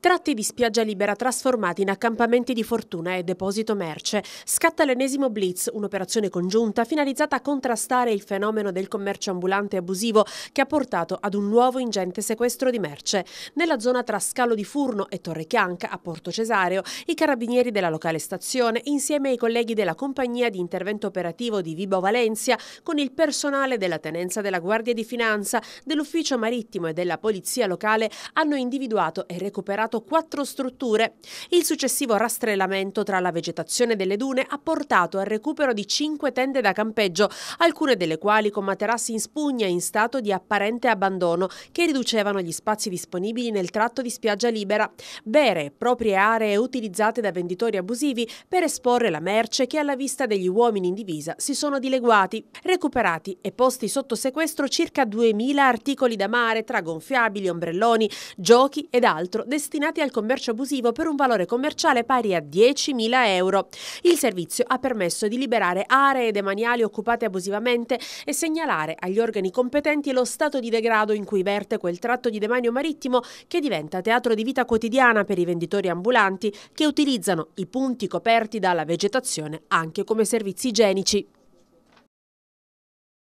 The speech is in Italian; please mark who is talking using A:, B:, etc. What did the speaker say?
A: Tratti di spiaggia libera trasformati in accampamenti di fortuna e deposito merce. Scatta l'ennesimo blitz, un'operazione congiunta finalizzata a contrastare il fenomeno del commercio ambulante abusivo che ha portato ad un nuovo ingente sequestro di merce. Nella zona tra Scalo di Furno e Torre Chianca, a Porto Cesareo, i carabinieri della locale stazione, insieme ai colleghi della compagnia di intervento operativo di Vibo Valencia, con il personale della tenenza della Guardia di Finanza, dell'ufficio marittimo e della polizia locale, hanno individuato e recuperato recuperato quattro strutture. Il successivo rastrellamento tra la vegetazione delle dune ha portato al recupero di cinque tende da campeggio, alcune delle quali con materassi in spugna in stato di apparente abbandono, che riducevano gli spazi disponibili nel tratto di spiaggia libera. Vere e proprie aree utilizzate da venditori abusivi per esporre la merce che alla vista degli uomini in divisa si sono dileguati. Recuperati e posti sotto sequestro circa 2.000 articoli da mare tra gonfiabili, ombrelloni, giochi ed altro destinati al commercio abusivo per un valore commerciale pari a 10.000 euro. Il servizio ha permesso di liberare aree demaniali occupate abusivamente e segnalare agli organi competenti lo stato di degrado in cui verte quel tratto di demanio marittimo che diventa teatro di vita quotidiana per i venditori ambulanti che utilizzano i punti coperti dalla vegetazione anche come servizi igienici.